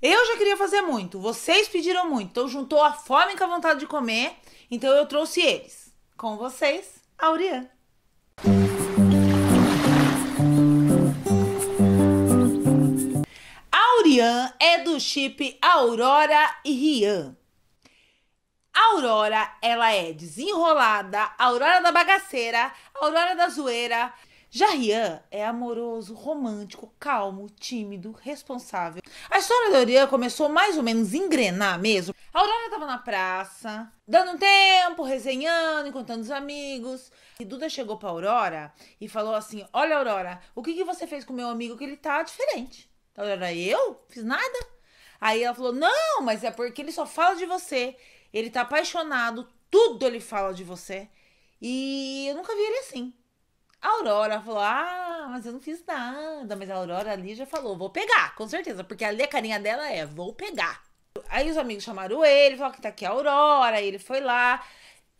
Eu já queria fazer muito, vocês pediram muito, então juntou a fome com a vontade de comer, então eu trouxe eles. Com vocês, Aurian. Aurian é do chip Aurora e Rian. Aurora, ela é desenrolada, Aurora da bagaceira, Aurora da zoeira, Jarian é amoroso, romântico, calmo, tímido, responsável. A história da Orian começou mais ou menos a engrenar mesmo. A Aurora estava na praça, dando um tempo, resenhando, encontrando os amigos. E Duda chegou para Aurora e falou assim: Olha, Aurora, o que, que você fez com meu amigo que ele tá diferente? A Aurora, eu? Fiz nada. Aí ela falou: Não, mas é porque ele só fala de você. Ele tá apaixonado, tudo ele fala de você. E eu nunca vi ele assim. A Aurora falou: Ah, mas eu não fiz nada. Mas a Aurora ali já falou: Vou pegar, com certeza. Porque ali a carinha dela é: Vou pegar. Aí os amigos chamaram ele, falaram que tá aqui a Aurora. Ele foi lá.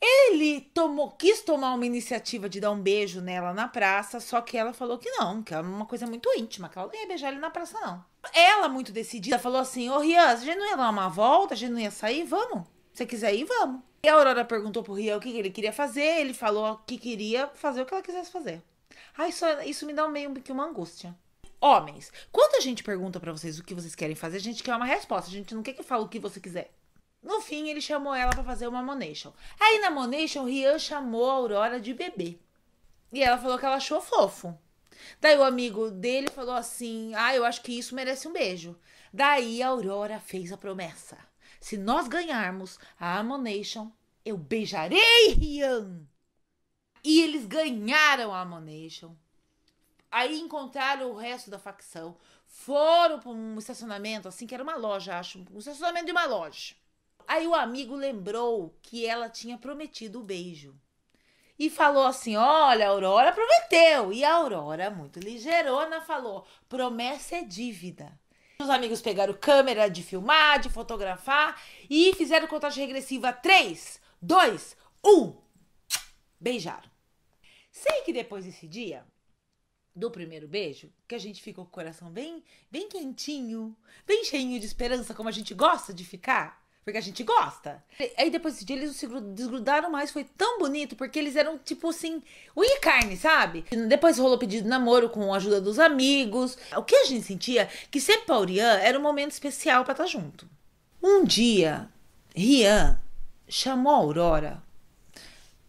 Ele tomou, quis tomar uma iniciativa de dar um beijo nela na praça, só que ela falou que não, que é uma coisa muito íntima, que ela não ia beijar ele na praça, não. Ela, muito decidida, falou assim: Ô Rian, a gente não ia dar uma volta, a gente não ia sair, vamos você quiser ir, vamos. E a Aurora perguntou pro Rian o que ele queria fazer, ele falou que queria fazer o que ela quisesse fazer. Ah, isso, isso me dá meio que uma angústia. Homens, quando a gente pergunta para vocês o que vocês querem fazer, a gente quer uma resposta, a gente não quer que fale o que você quiser. No fim, ele chamou ela para fazer uma Monation. Aí na Monation, Rian chamou a Aurora de bebê. E ela falou que ela achou fofo. Daí o amigo dele falou assim: Ah, eu acho que isso merece um beijo. Daí a Aurora fez a promessa. Se nós ganharmos a Amonation, eu beijarei Rian. E eles ganharam a Amonation. Aí encontraram o resto da facção. Foram para um estacionamento, assim, que era uma loja, acho. Um estacionamento de uma loja. Aí o amigo lembrou que ela tinha prometido o beijo. E falou assim: Olha, a Aurora prometeu. E a Aurora, muito ligeirona, falou: Promessa é dívida. Os amigos pegaram câmera de filmar, de fotografar e fizeram contagem regressiva 3, 2, 1. Beijaram. Sei que depois desse dia, do primeiro beijo, que a gente ficou com o coração bem, bem quentinho, bem cheinho de esperança, como a gente gosta de ficar. Porque a gente gosta. Aí depois desse dia eles desgrudaram mais, foi tão bonito, porque eles eram tipo assim, e carne, sabe? Depois rolou pedido de namoro com a ajuda dos amigos. O que a gente sentia que sempre pra Rian era um momento especial para estar tá junto. Um dia, Rian chamou a Aurora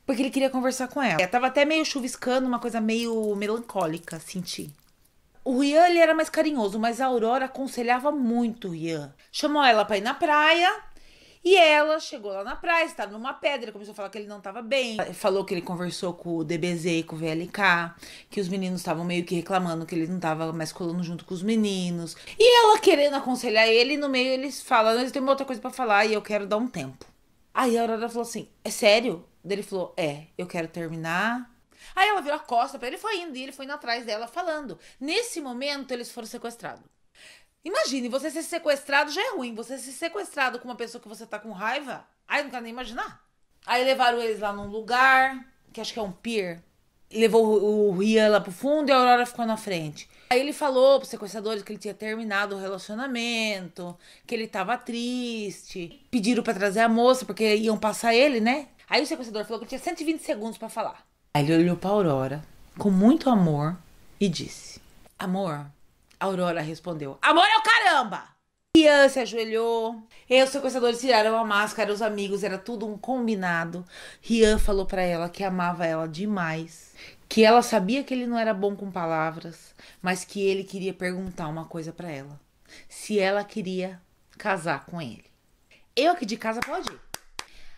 porque ele queria conversar com ela. Eu tava até meio chuviscando, uma coisa meio melancólica, senti. O Rian ele era mais carinhoso, mas a Aurora aconselhava muito o Rian. Chamou ela para ir na praia, e ela chegou lá na praia, estava numa pedra, começou a falar que ele não estava bem. Falou que ele conversou com o DBZ e com o VLK, que os meninos estavam meio que reclamando que ele não estava mais colando junto com os meninos. E ela querendo aconselhar ele, no meio eles falam: Mas eu tenho uma outra coisa para falar e eu quero dar um tempo. Aí a Aurora falou assim: É sério? Daí ele falou: É, eu quero terminar. Aí ela virou a costa para ele, foi indo e ele foi indo atrás dela falando. Nesse momento eles foram sequestrados. Imagine, você ser sequestrado já é ruim. Você ser sequestrado com uma pessoa que você tá com raiva, aí não quero nem imaginar. Aí levaram eles lá num lugar, que acho que é um pier. Levou o, Ria lá pro fundo e a Aurora ficou na frente. Aí ele falou pros sequestradores que ele tinha terminado o relacionamento, que ele tava triste. Pediram para trazer a moça, porque iam passar ele, né? Aí o sequestrador falou que tinha 120 segundos para falar. Aí ele olhou pra Aurora com muito amor e disse: Amor, Aurora respondeu: Amor é o caramba! Ian se ajoelhou. E os sequestradores tiraram a máscara, os amigos, era tudo um combinado. Rian falou para ela que amava ela demais, que ela sabia que ele não era bom com palavras, mas que ele queria perguntar uma coisa para ela: se ela queria casar com ele. Eu aqui de casa pode ir.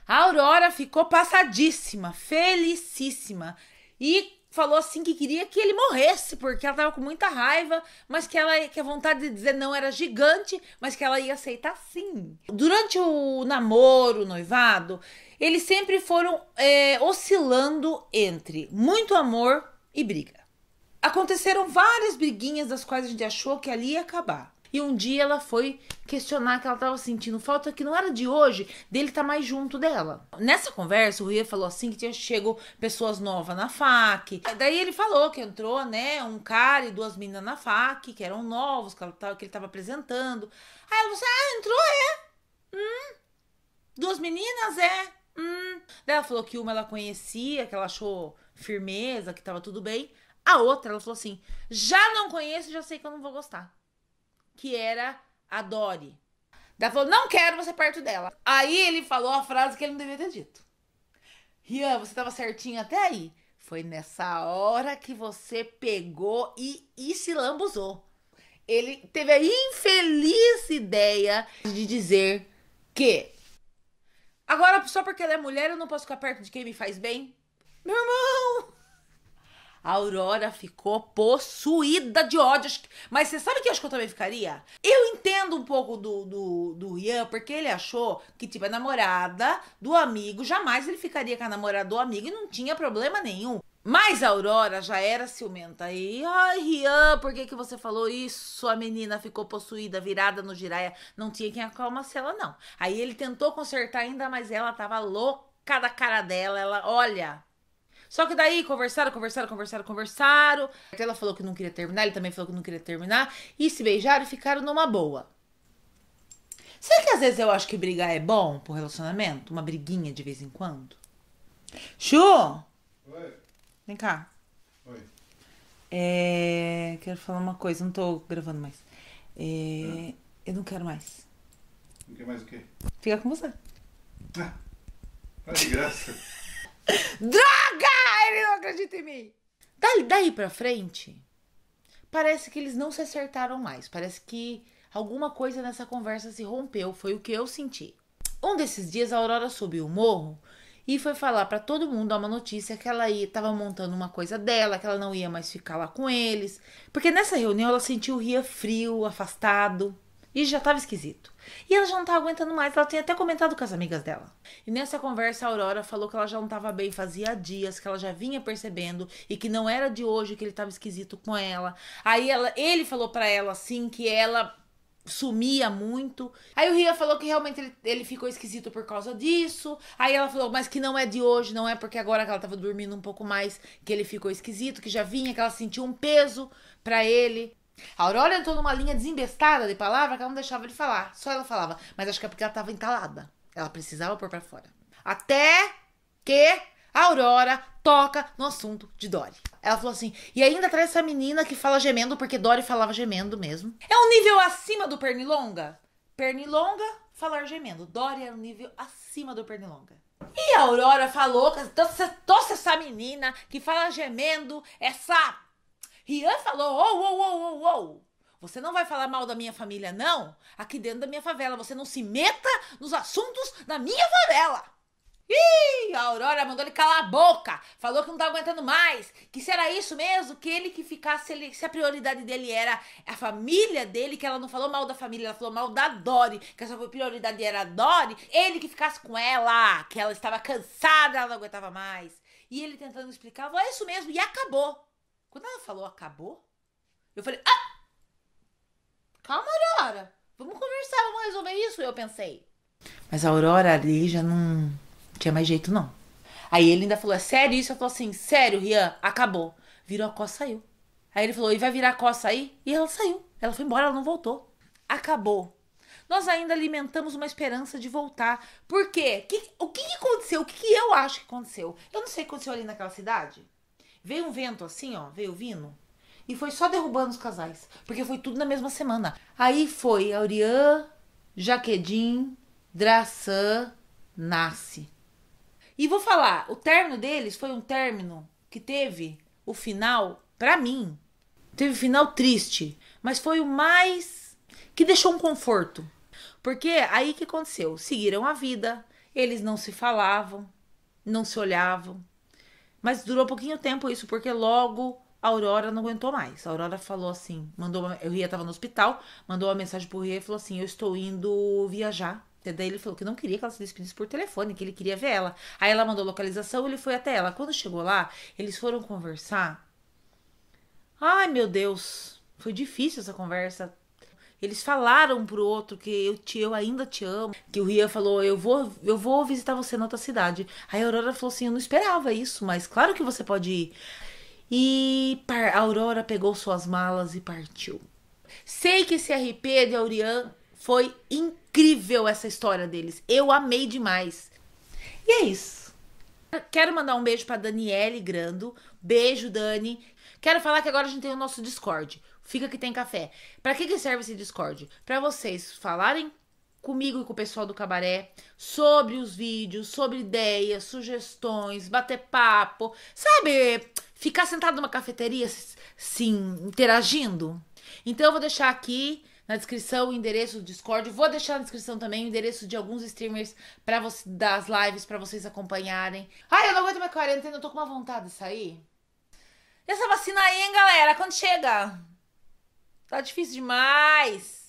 A Aurora ficou passadíssima, felicíssima e falou assim que queria que ele morresse, porque ela tava com muita raiva, mas que ela que a vontade de dizer não era gigante, mas que ela ia aceitar sim. Durante o namoro, o noivado, eles sempre foram é, oscilando entre muito amor e briga. Aconteceram várias briguinhas das quais a gente achou que ali ia acabar. E um dia ela foi questionar que ela estava sentindo falta que não era de hoje, dele estar tá mais junto dela. Nessa conversa, o Ria falou assim que tinha chegado pessoas novas na FAC. Daí ele falou que entrou, né, um cara e duas meninas na FAC, que eram novos, que, tava, que ele estava apresentando. Aí ela falou assim, ah, entrou, é? Hum, duas meninas, é? Hum. Daí ela falou que uma ela conhecia, que ela achou firmeza, que estava tudo bem. A outra, ela falou assim, já não conheço, já sei que eu não vou gostar que era a Dori. Ela falou, não quero você perto dela. Aí ele falou a frase que ele não devia ter dito. Rian, você estava certinho até aí. Foi nessa hora que você pegou e, e se lambuzou. Ele teve a infeliz ideia de dizer que agora só porque ela é mulher eu não posso ficar perto de quem me faz bem. Meu irmão! A Aurora ficou possuída de ódio. Mas você sabe que eu acho que eu também ficaria? Eu entendo um pouco do, do, do Rian, porque ele achou que, tipo, a namorada do amigo, jamais ele ficaria com a namorada do amigo e não tinha problema nenhum. Mas a Aurora já era ciumenta. E, ai, Rian, por que, que você falou isso? A menina ficou possuída, virada no giraia. Não tinha quem acalmasse ela, não. Aí ele tentou consertar ainda, mas ela tava louca da cara dela. Ela, olha, só que daí conversaram, conversaram, conversaram, conversaram. Ela falou que não queria terminar, ele também falou que não queria terminar. E se beijaram e ficaram numa boa. Será que às vezes eu acho que brigar é bom pro relacionamento? Uma briguinha de vez em quando? Chu! Oi. Vem cá. Oi. É... Quero falar uma coisa, não tô gravando mais. É... Ah. Eu não quero mais. Não quer mais o quê? Ficar com você. Ah, tá de graça. Droga! ele não acredita em mim. Daí, daí pra frente, parece que eles não se acertaram mais. Parece que alguma coisa nessa conversa se rompeu. Foi o que eu senti. Um desses dias, a Aurora subiu o morro e foi falar para todo mundo uma notícia que ela estava montando uma coisa dela, que ela não ia mais ficar lá com eles. Porque nessa reunião ela sentiu o Ria frio, afastado. E já tava esquisito. E ela já não tá aguentando mais, ela tem até comentado com as amigas dela. E nessa conversa, a Aurora falou que ela já não tava bem fazia dias, que ela já vinha percebendo e que não era de hoje que ele tava esquisito com ela. Aí ela, ele falou para ela assim que ela sumia muito. Aí o Ria falou que realmente ele, ele, ficou esquisito por causa disso. Aí ela falou, mas que não é de hoje, não é porque agora que ela tava dormindo um pouco mais que ele ficou esquisito, que já vinha, que ela sentiu um peso para ele. A Aurora entrou numa linha desembestada de palavra que ela não deixava de falar. Só ela falava. Mas acho que é porque ela estava entalada. Ela precisava pôr para fora. Até que a Aurora toca no assunto de Dory. Ela falou assim: e ainda traz essa menina que fala gemendo, porque Dory falava gemendo mesmo. É um nível acima do Pernilonga? Pernilonga, falar gemendo. Dory era é um nível acima do Pernilonga. E a Aurora falou: trouxe essa menina que fala gemendo, essa Rian falou: ou, ou, ou, ou, ou. Você não vai falar mal da minha família, não? Aqui dentro da minha favela. Você não se meta nos assuntos da minha favela. Ih, a Aurora mandou ele calar a boca. Falou que não tá aguentando mais. Que será isso mesmo? Que ele que ficasse, ele, se a prioridade dele era a família dele, que ela não falou mal da família, ela falou mal da Dori, que a sua prioridade era a Dori, ele que ficasse com ela, que ela estava cansada, ela não aguentava mais. E ele tentando explicar, falou, é isso mesmo, e acabou. Quando ela falou acabou, eu falei: ah! Calma, Aurora. Vamos conversar, vamos resolver isso, eu pensei. Mas a Aurora ali já não tinha mais jeito, não. Aí ele ainda falou: É sério isso? Eu falou assim: Sério, Rian, acabou. Virou a costa, saiu. Aí ele falou: E vai virar a costa aí? E ela saiu. Ela foi embora, ela não voltou. Acabou. Nós ainda alimentamos uma esperança de voltar. Por quê? Que, o que, que aconteceu? O que eu acho que aconteceu? Eu não sei o que aconteceu ali naquela cidade. Veio um vento assim, ó, veio vindo. E foi só derrubando os casais. Porque foi tudo na mesma semana. Aí foi Aurian, Jaquedin Draçan, Nasce. E vou falar, o término deles foi um término que teve o final, para mim, teve o final triste. Mas foi o mais que deixou um conforto. Porque aí que aconteceu? Seguiram a vida, eles não se falavam, não se olhavam, mas durou pouquinho tempo isso, porque logo a Aurora não aguentou mais. A Aurora falou assim, mandou, eu o Ria tava no hospital, mandou uma mensagem pro Ria e falou assim: "Eu estou indo viajar". E daí ele falou que não queria que ela se despedisse por telefone, que ele queria ver ela. Aí ela mandou localização, ele foi até ela. Quando chegou lá, eles foram conversar. Ai, meu Deus, foi difícil essa conversa. Eles falaram pro outro que eu, te, eu ainda te amo. Que o Rian falou, eu vou, eu vou visitar você na outra cidade. Aí a Aurora falou assim, eu não esperava isso, mas claro que você pode ir. E a Aurora pegou suas malas e partiu. Sei que esse RP de Aurian foi incrível essa história deles. Eu amei demais. E é isso. Quero mandar um beijo para Daniele Grando. Beijo, Dani. Quero falar que agora a gente tem o nosso Discord. Fica que tem café. Para que, que serve esse Discord? Para vocês falarem comigo e com o pessoal do cabaré sobre os vídeos, sobre ideias, sugestões, bater papo, sabe? Ficar sentado numa cafeteria, sim, interagindo. Então eu vou deixar aqui na descrição o endereço do Discord, vou deixar na descrição também o endereço de alguns streamers para das lives para vocês acompanharem. Ai, eu não aguento mais quarentena, eu tô com uma vontade de sair. Essa vacina aí, hein, galera? Quando chega? Tá difícil demais.